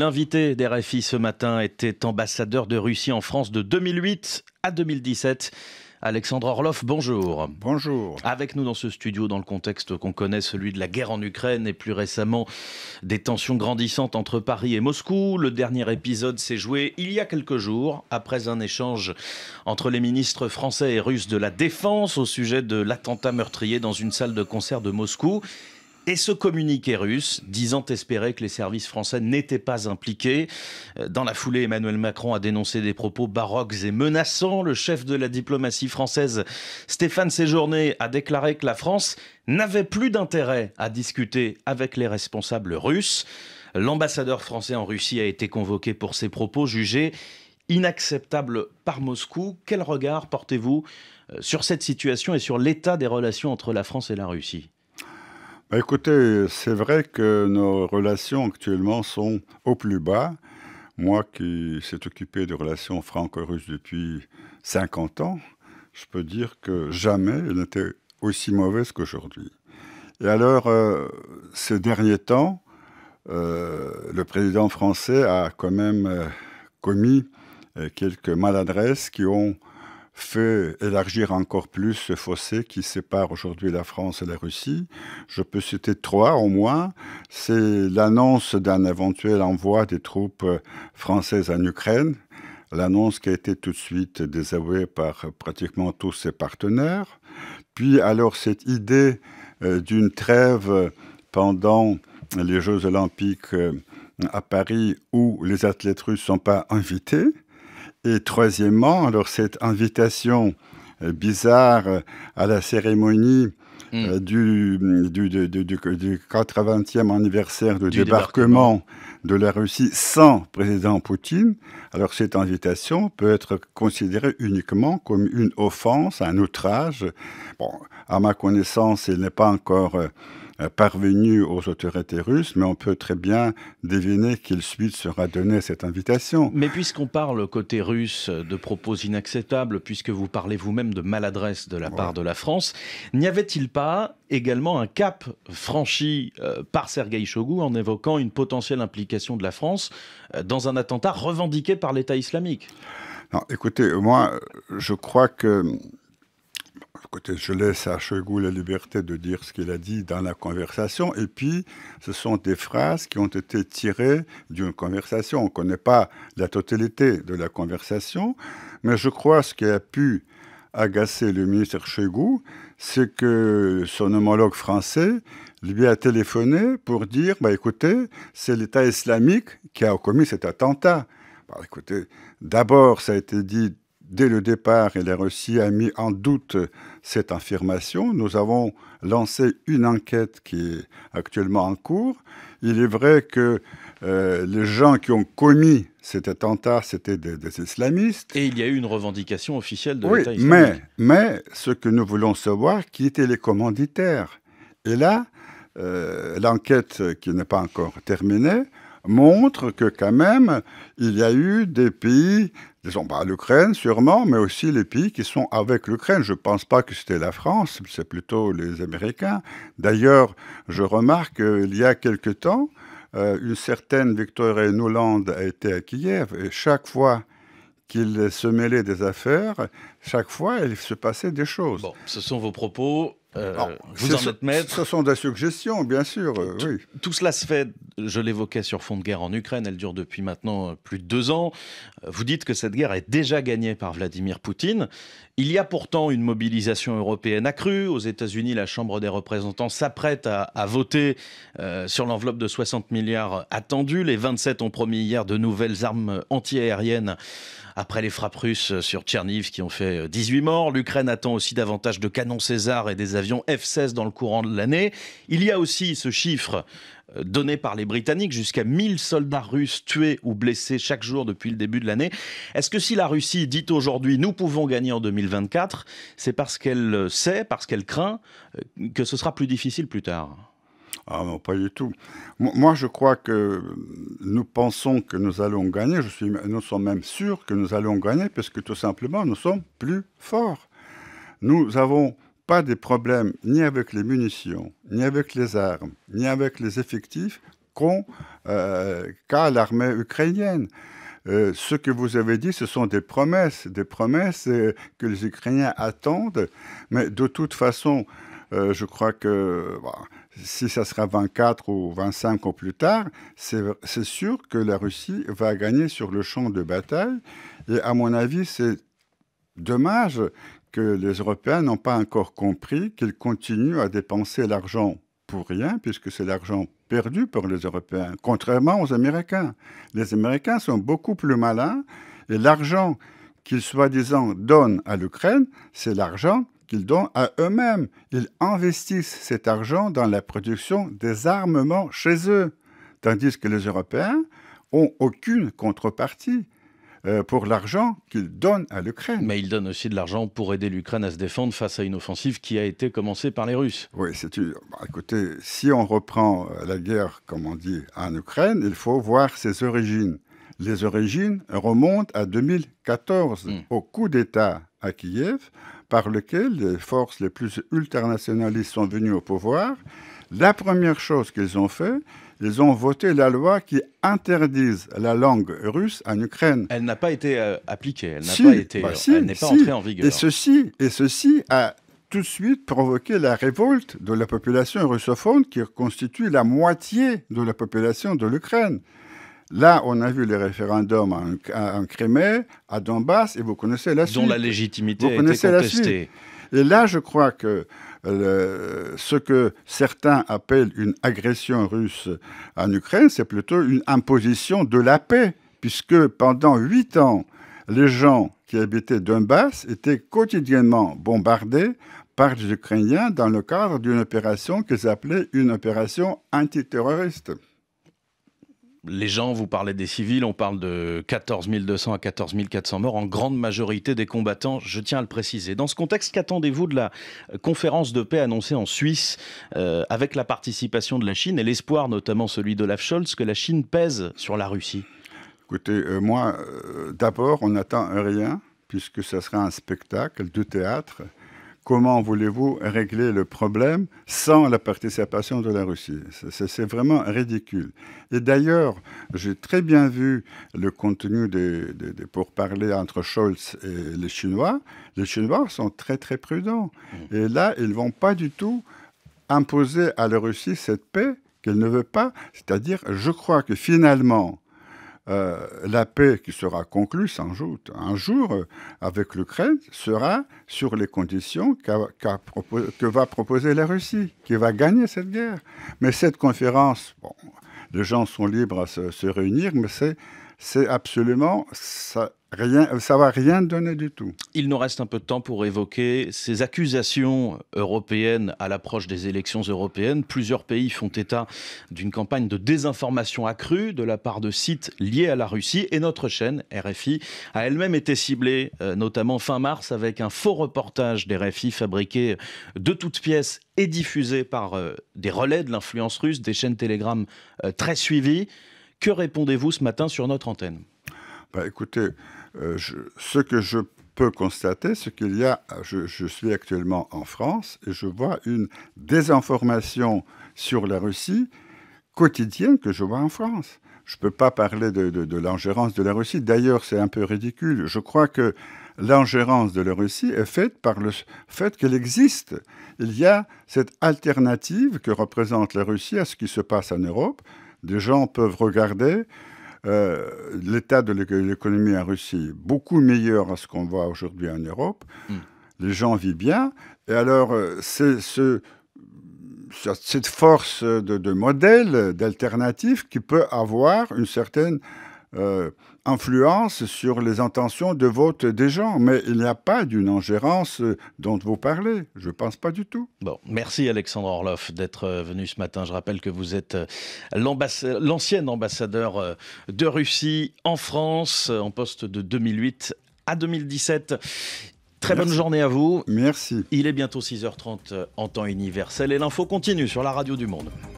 L'invité d'RFI ce matin était ambassadeur de Russie en France de 2008 à 2017. Alexandre Orlov, bonjour. Bonjour. Avec nous dans ce studio, dans le contexte qu'on connaît, celui de la guerre en Ukraine et plus récemment des tensions grandissantes entre Paris et Moscou. Le dernier épisode s'est joué il y a quelques jours, après un échange entre les ministres français et russes de la Défense au sujet de l'attentat meurtrier dans une salle de concert de Moscou. Et ce communiqué russe, disant espérer que les services français n'étaient pas impliqués. Euh, dans la foulée, Emmanuel Macron a dénoncé des propos baroques et menaçants. Le chef de la diplomatie française, Stéphane Séjourné, a déclaré que la France n'avait plus d'intérêt à discuter avec les responsables russes. L'ambassadeur français en Russie a été convoqué pour ses propos jugés inacceptables par Moscou. Quel regard portez-vous euh, sur cette situation et sur l'état des relations entre la France et la Russie bah, écoutez, c'est vrai que nos relations actuellement sont au plus bas. Moi qui s'est occupé de relations franco-russes depuis 50 ans, je peux dire que jamais elles n'étaient aussi mauvaises qu'aujourd'hui. Et alors, euh, ces derniers temps, euh, le président français a quand même euh, commis quelques maladresses qui ont fait élargir encore plus ce fossé qui sépare aujourd'hui la France et la Russie. Je peux citer trois au moins. C'est l'annonce d'un éventuel envoi des troupes françaises en Ukraine, l'annonce qui a été tout de suite désavouée par pratiquement tous ses partenaires. Puis alors cette idée euh, d'une trêve pendant les Jeux olympiques euh, à Paris où les athlètes russes ne sont pas invités. Et troisièmement, alors cette invitation euh, bizarre euh, à la cérémonie Hmm. Euh, du, du, du, du, 80e anniversaire de débarquement, de la Russie sans président Poutine, alors cette invitation peut être considérée uniquement comme une offense, un outrage. Bon, à ma connaissance, il n'est pas encore... Euh, parvenu aux autorités russes, mais on peut très bien deviner quelle suite sera donnée à cette invitation. Mais puisqu'on parle côté russe de propos inacceptables, puisque vous parlez vous-même de maladresse de la part de la France, n'y avait-il pas également un cap franchi euh, par Sergei Chogou en évoquant une potentielle implication de la France euh, dans un attentat revendiqué par l'État islamique écoutez, moi, je crois que. Écoutez, je laisse à Chogou la liberté de dire ce qu'il a dit dans la conversation. Et puis, ce sont des phrases qui ont été tirées d'une conversation. On ne connaît pas la totalité de la conversation. Mais je crois ce qui a pu agacer le ministre Chogou, c'est que son homologue français lui a téléphoné pour dire bah, écoutez, c'est l'État islamique qui a commis cet attentat. Bah, écoutez, d'abord, ça a été dit dès le départ et la Russie a mis en doute cette affirmation. Nous avons lancé une enquête qui est actuellement en cours. Il est vrai que euh, les gens qui ont commis cet attentat, c'était des, islamistes. Et il y a eu une revendication officielle de l'État islamique. Mais, mais ce que nous voulons savoir, qui étaient les commanditaires Et là, euh, l'enquête qui n'est pas encore terminée montre que quand même, il y a eu des pays, disons, bah, l'Ukraine sûrement, mais aussi les pays qui sont avec l'Ukraine. Je ne pense pas que c'était la France, c'est plutôt les Américains. D'ailleurs, je remarque qu'il euh, y a quelque temps, euh, une certaine Victorine Nuland a été à Kiev, et chaque fois qu'il se mêlait des affaires, chaque fois, il se passait des choses. Bon, ce sont vos propos. Euh, vous en êtes maître. Ce sont des suggestions, bien sûr. Euh, tout, cela se fait, je l'évoquais, sur fond de guerre en Ukraine. Elle dure depuis maintenant euh, plus de deux ans. Vous dites que cette guerre est déjà gagnée par Vladimir Poutine. Il y a pourtant une mobilisation européenne accrue. Aux États-Unis, la Chambre des représentants s'apprête à, voter sur l'enveloppe de 60 milliards attendue. Les 27 ont promis hier de nouvelles armes anti antiaériennes après les frappes russes euh, sur Tcherniv qui ont fait 18 euh, morts, l'Ukraine attend aussi davantage de canons César et des avions F-16 dans le courant de l'année. Il y a aussi ce chiffre euh, donné par les Britanniques, jusqu'à 1000 soldats russes tués ou blessés chaque jour depuis le début de l'année. Est-ce que si la Russie dit aujourd'hui nous pouvons gagner en 2024, c'est parce qu'elle sait, parce qu'elle craint que ce sera plus difficile plus tard ah non, pas du tout. Moi, je crois que nous pensons que nous allons gagner, nous sommes même sûrs que nous allons gagner, parce que tout simplement, nous sommes plus forts. Nous n'avons pas des problèmes ni avec les munitions, ni avec les armes, ni avec les effectifs euh, qu'a l'armée ukrainienne. Euh, ce que vous avez dit, ce sont des promesses, des promesses euh, que les Ukrainiens attendent, mais de toute façon, euh, je crois que bah, si ça sera 24 ou 25 ans plus tard, c'est sûr que la Russie va gagner sur le champ de bataille. Et à mon avis, c'est dommage que les Européens n'ont pas encore compris qu'ils continuent à dépenser l'argent pour rien, puisque c'est l'argent perdu pour les Européens, contrairement aux Américains. Les Américains sont beaucoup plus malins et l'argent qu'ils soi-disant donnent à l'Ukraine, c'est l'argent qu'ils donnent à eux-mêmes. Ils investissent cet argent dans la production des armements chez eux, tandis que les Européens ont aucune contrepartie euh, pour l'argent qu'ils donnent à l'Ukraine. Mais ils donnent aussi de l'argent pour aider l'Ukraine à se défendre face à une offensive qui a été commencée par les Russes. Oui, c'est à bah, côté. si on reprend euh, la guerre, comme on dit, en Ukraine, il faut voir ses origines. Les origines remontent à 2014, hmm. au coup d'État à Kiev, par lequel les forces les plus ultranationalistes sont venues au pouvoir. La première chose qu'ils ont fait, ils ont voté la loi qui interdise la langue russe en Ukraine. Elle n'a pas été euh, appliquée, elle n'a pas été, bah elle n'est pas entrée en vigueur. Et ceci, et ceci a tout de suite provoqué la révolte de la population russophone qui constitue la moitié de la population de l'Ukraine. Là, on a vu les référendums en, Crimée, à Donbass, et vous connaissez la dont suite. Dont la légitimité vous contestée. La Et là, je crois que ce que certains appellent une agression russe en Ukraine, c'est plutôt une imposition de la paix, puisque pendant huit ans, les gens qui habitaient Donbass étaient quotidiennement bombardés par les Ukrainiens dans le cadre d'une opération qu'ils appelaient une opération antiterroriste les gens, vous parlez des civils, on parle de 14 200 à 14 400 morts, en grande majorité des combattants, je tiens à le préciser. Dans ce contexte, qu'attendez-vous de la conférence de paix annoncée en Suisse, euh, avec la participation de la Chine et l'espoir, notamment celui d'Olaf Scholz, que la Chine pèse sur la Russie Écoutez, euh, moi, euh, d'abord, on n'attend rien, puisque ce sera un spectacle de théâtre Comment voulez-vous régler le problème sans la participation de la Russie C'est vraiment ridicule. Et d'ailleurs, j'ai très bien vu le contenu des, parler entre Scholz et les Chinois. Les Chinois sont très très prudents. Mmh. Et là, ils ne vont pas du tout imposer à la Russie cette paix qu'elle ne veut pas. C'est-à-dire, je crois que finalement, euh, la paix qui sera conclue sans doute un jour euh, avec l'Ukraine sera sur les conditions que va proposer la Russie, qui va gagner cette guerre. Mais cette conférence, bon, les gens sont libres à se réunir, mais c'est c'est absolument ça. Rien, ça va rien donner du tout. Il nous reste un peu de temps pour évoquer ces accusations européennes à l'approche des élections européennes. Plusieurs pays font état d'une campagne de désinformation accrue de la part de sites liés à la Russie et notre chaîne RFI a elle-même été ciblée, euh, notamment fin mars, avec un faux reportage des RFI fabriqué de toutes pièces et diffusé par euh, des relais de l'influence russe, des chaînes télégrammes euh, très suivies. Que répondez-vous ce matin sur notre antenne bah, Écoutez, euh, ce que je peux constater, c'est qu'il y a, je, suis actuellement en France et je vois une désinformation sur la Russie quotidienne que je vois en France. Je ne peux pas parler de, de l'ingérence de la Russie. D'ailleurs, c'est un peu ridicule. Je crois que l'ingérence de la Russie est faite par le fait qu'elle existe. Il y a cette alternative que représente la Russie à ce qui se passe en Europe, les gens peuvent regarder euh, l'état de l'économie en Russie, beaucoup meilleur à ce qu'on voit aujourd'hui en Europe. Hmm. Les gens vivent bien. Et alors, euh, c'est ce, cette force de, de modèle, d'alternative qui peut avoir une certaine euh, influence sur les intentions de vote des gens. Mais il n'y a pas d'une ingérence euh, dont vous parlez. Je ne pense pas du tout. Bon, merci Alexandre Orloff d'être euh, venu ce matin. Je rappelle que vous êtes l'ancien ambassadeur de Russie en France en poste de 2008 à 2017. Très bonne journée à vous. Merci. Il est bientôt 6h30 en temps universel et l'info continue sur la radio du monde.